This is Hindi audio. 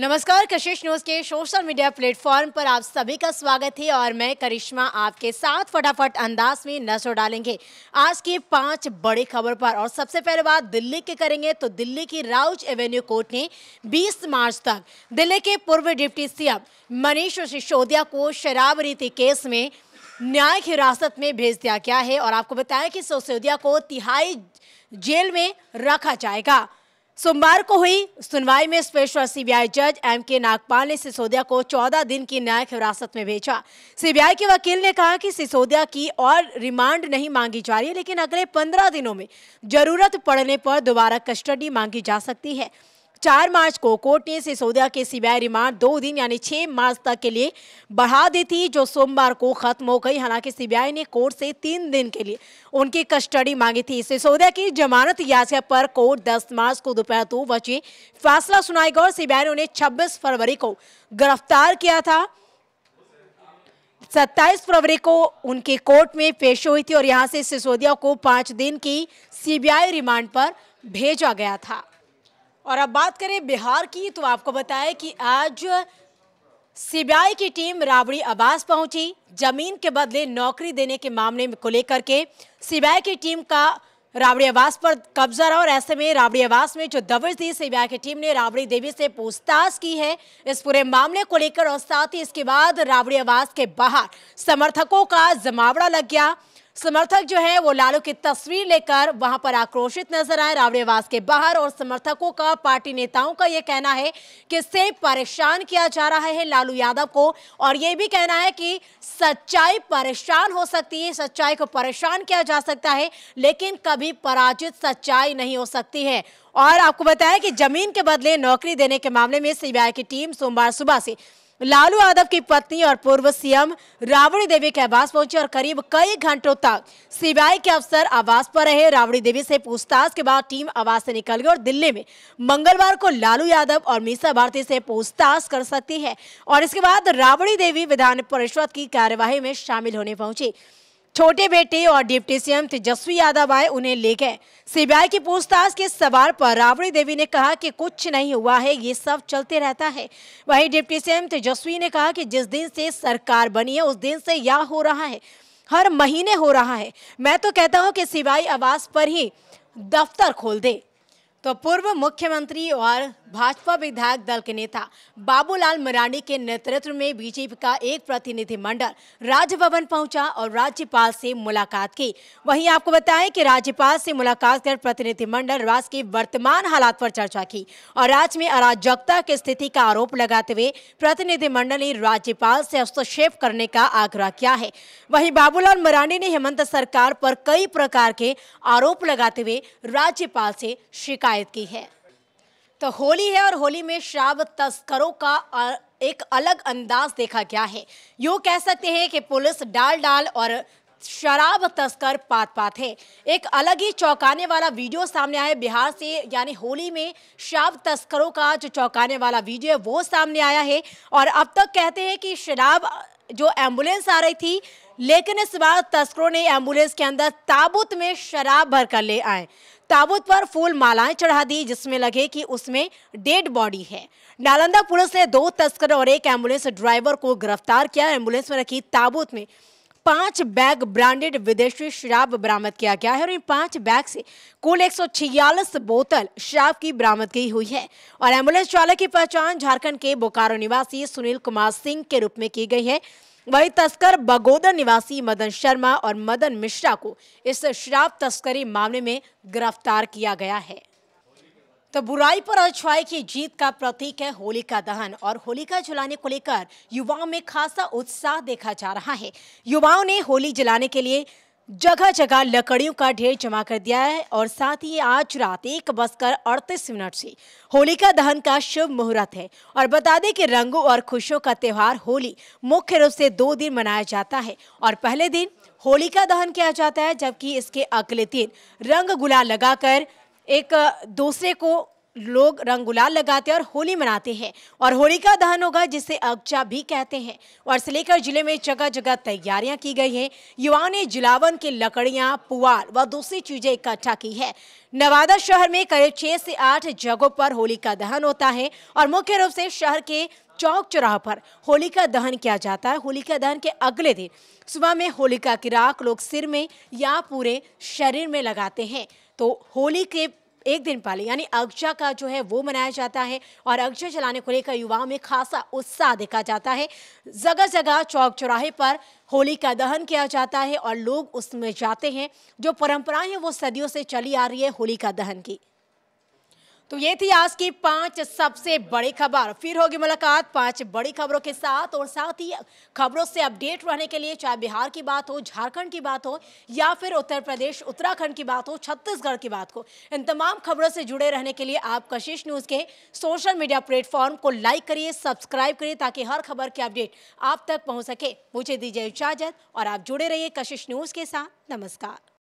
नमस्कार कशिश न्यूज के सोशल मीडिया प्लेटफॉर्म पर आप सभी का स्वागत है और मैं करिश्मा आपके साथ फटाफट अंदाज में नजर डालेंगे आज की पांच बड़ी खबर पर और सबसे पहले बात दिल्ली के करेंगे तो दिल्ली की राउज एवेन्यू कोर्ट ने 20 मार्च तक दिल्ली के पूर्व डिप्टी सीएम मनीष सिसोदिया को शराब रीति केस में न्यायिक हिरासत में भेज दिया गया है और आपको बताया कि सिसोदिया को तिहाई जेल में रखा जाएगा सोमवार को हुई सुनवाई में स्पेशल सीबीआई जज एम के नागपाल ने सिसोदिया को 14 दिन की न्यायिक हिरासत में भेजा सीबीआई के वकील ने कहा कि सिसोदिया की और रिमांड नहीं मांगी जा रही है लेकिन अगले 15 दिनों में जरूरत पड़ने पर दोबारा कस्टडी मांगी जा सकती है चार मार्च को कोर्ट ने सिसोदिया के सीबीआई रिमांड दो दिन यानी छह मार्च तक के लिए बढ़ा दी थी जो सोमवार को खत्म हो गई हालांकि सीबीआई ने कोर्ट से तीन दिन के लिए उनकी कस्टडी मांगी थी सिसोदिया की जमानत याचिका पर कोर्ट 10 मार्च को दोपहर दो बजे फैसला सुनाएगा और सीबीआई ने उन्हें छब्बीस फरवरी को गिरफ्तार किया था सत्ताईस फरवरी को उनके कोर्ट में पेश हुई थी और यहाँ से सिसोदिया को पांच दिन की सीबीआई रिमांड पर भेजा गया था और अब बात करें बिहार की तो आपको बताएं कि आज सीबीआई की टीम राबड़ी आवास पहुंची जमीन के बदले नौकरी देने के मामले को लेकर के सीबीआई की टीम का राबड़ी आवास पर कब्जा रहा और ऐसे में राबड़ी आवास में जो दबिश दी सीबीआई की टीम ने राबड़ी देवी से पूछताछ की है इस पूरे मामले को लेकर और साथ ही इसके बाद राबड़ी आवास के बाहर समर्थकों का जमावड़ा लग गया समर्थक जो है वो लालू की तस्वीर लेकर वहां पर आक्रोशित नजर आए रावड़ेवास के बाहर और समर्थकों का पार्टी नेताओं का ये कहना है कि से परेशान किया जा रहा है लालू यादव को और ये भी कहना है कि सच्चाई परेशान हो सकती है सच्चाई को परेशान किया जा सकता है लेकिन कभी पराजित सच्चाई नहीं हो सकती है और आपको बताया कि जमीन के बदले नौकरी देने के मामले में सीबीआई की टीम सोमवार सुबह से लालू यादव की पत्नी और पूर्व सीएम रावड़ी देवी के आवास पहुंचे और करीब कई घंटों तक सीबीआई के अफसर आवास पर रहे रावड़ी देवी से पूछताछ के बाद टीम आवास से निकल गई और दिल्ली में मंगलवार को लालू यादव और मीसा भारती से पूछताछ कर सकती है और इसके बाद रावड़ी देवी विधान परिषद की कार्यवाही में शामिल होने पहुंची छोटे बेटे और डिप्टी सीएम तेजस्वी यादव आए उन्हें ले गए सीबीआई की पूछताछ के सवाल पर राबड़ी देवी ने कहा कि कुछ नहीं हुआ है ये सब चलते रहता है वहीं डिप्टी सीएम तेजस्वी ने कहा कि जिस दिन से सरकार बनी है उस दिन से यह हो रहा है हर महीने हो रहा है मैं तो कहता हूँ कि सीबीआई आवास पर ही दफ्तर खोल दे तो पूर्व मुख्यमंत्री और भाजपा विधायक दल के नेता बाबूलाल मरांडी के नेतृत्व में बीजेपी का एक प्रतिनिधिमंडल राजभवन पहुंचा और राज्यपाल से मुलाकात की वहीं आपको बताएं कि राज्यपाल से मुलाकात कर प्रतिनिधिमंडल राज्य के वर्तमान हालात पर चर्चा की और राज्य में अराजकता की स्थिति का आरोप लगाते हुए प्रतिनिधिमंडल ने राज्यपाल से हस्तक्षेप करने का आग्रह किया है वही बाबूलाल मरांडी ने हेमंत सरकार पर कई प्रकार के आरोप लगाते हुए राज्यपाल से शिकायत हिमायत की है तो होली है और होली में शराब तस्करों का एक अलग अंदाज देखा गया है यूँ कह सकते हैं कि पुलिस डाल डाल और शराब तस्कर पात पात है एक अलग ही चौंकाने वाला वीडियो सामने आया बिहार से यानी होली में शराब तस्करों का जो चौंकाने वाला वीडियो है वो सामने आया है और अब तक कहते हैं कि शराब जो एम्बुलेंस आ रही थी लेकिन इस बार तस्करों ने एम्बुलेंस के अंदर ताबूत में शराब भर कर ले आए ताबूत पर फूल मालाएं चढ़ा दी जिसमें लगे कि उसमें डेड बॉडी है नालंदा पुलिस ने दो तस्कर और एक एम्बुलेंस ड्राइवर को गिरफ्तार किया एम्बुलेंस में रखी ताबूत में पांच बैग ब्रांडेड विदेशी शराब बरामद किया गया है और इन पांच बैग से कुल एक बोतल शराब की बरामद की हुई है और एम्बुलेंस चालक की पहचान झारखंड के बोकारो निवासी सुनील कुमार सिंह के रूप में की गई है वही तस्कर बगोदर निवासी मदन शर्मा और मदन मिश्रा को इस शराब तस्करी मामले में गिरफ्तार किया गया है तो बुराई पर अच्छाई की जीत का प्रतीक है होलिका दहन और होलिका जलाने को लेकर युवाओं में खासा उत्साह देखा जा रहा है युवाओं ने होली जलाने के लिए जगह जगह लकड़ियों का ढेर जमा कर दिया है और साथ ही आज रात एक बजकर अड़तीस मिनट से होलिका दहन का शुभ मुहूर्त है और बता दें कि रंगों और खुशियों का त्यौहार होली मुख्य रूप से दो दिन मनाया जाता है और पहले दिन होलिका दहन किया जाता है जबकि इसके अगले दिन रंग गुला लगाकर एक दूसरे को लोग रंग गुलाल लगाते और होली मनाते हैं और का दहन होगा जिसे अगजा भी कहते हैं और से लेकर जिले में जगह जगह तैयारियां की गई हैं युवाओं ने जुलावन की लकड़ियां पुआल व दूसरी चीजें इकट्ठा की है नवादा शहर में करीब छह से आठ जगहों पर होली का दहन होता है और मुख्य रूप से शहर के चौक चौराह पर होली का दहन किया जाता है होली का दहन के अगले दिन सुबह में होलिका की राख लोग सिर में या पूरे शरीर में लगाते हैं तो होली के एक दिन पहले यानी अगजा का जो है वो मनाया जाता है और अगजा जलाने को लेकर युवाओं में खासा उत्साह देखा जाता है जगह जगह चौक चौराहे पर होली का दहन किया जाता है और लोग उसमें जाते हैं जो परंपराएं हैं वो सदियों से चली आ रही है होली का दहन की तो ये थी आज की पांच सबसे बड़ी खबर फिर होगी मुलाकात पांच बड़ी खबरों के साथ और साथ ही खबरों से अपडेट रहने के लिए चाहे बिहार की बात हो झारखंड की बात हो या फिर उत्तर प्रदेश उत्तराखंड की बात हो छत्तीसगढ़ की बात हो इन तमाम खबरों से जुड़े रहने के लिए आप कशिश न्यूज़ के सोशल मीडिया प्लेटफॉर्म को लाइक करिए सब्सक्राइब करिए ताकि हर खबर की अपडेट आप तक पहुँच सके मुझे दीजिए इजाजत और आप जुड़े रहिए कशिश न्यूज़ के साथ नमस्कार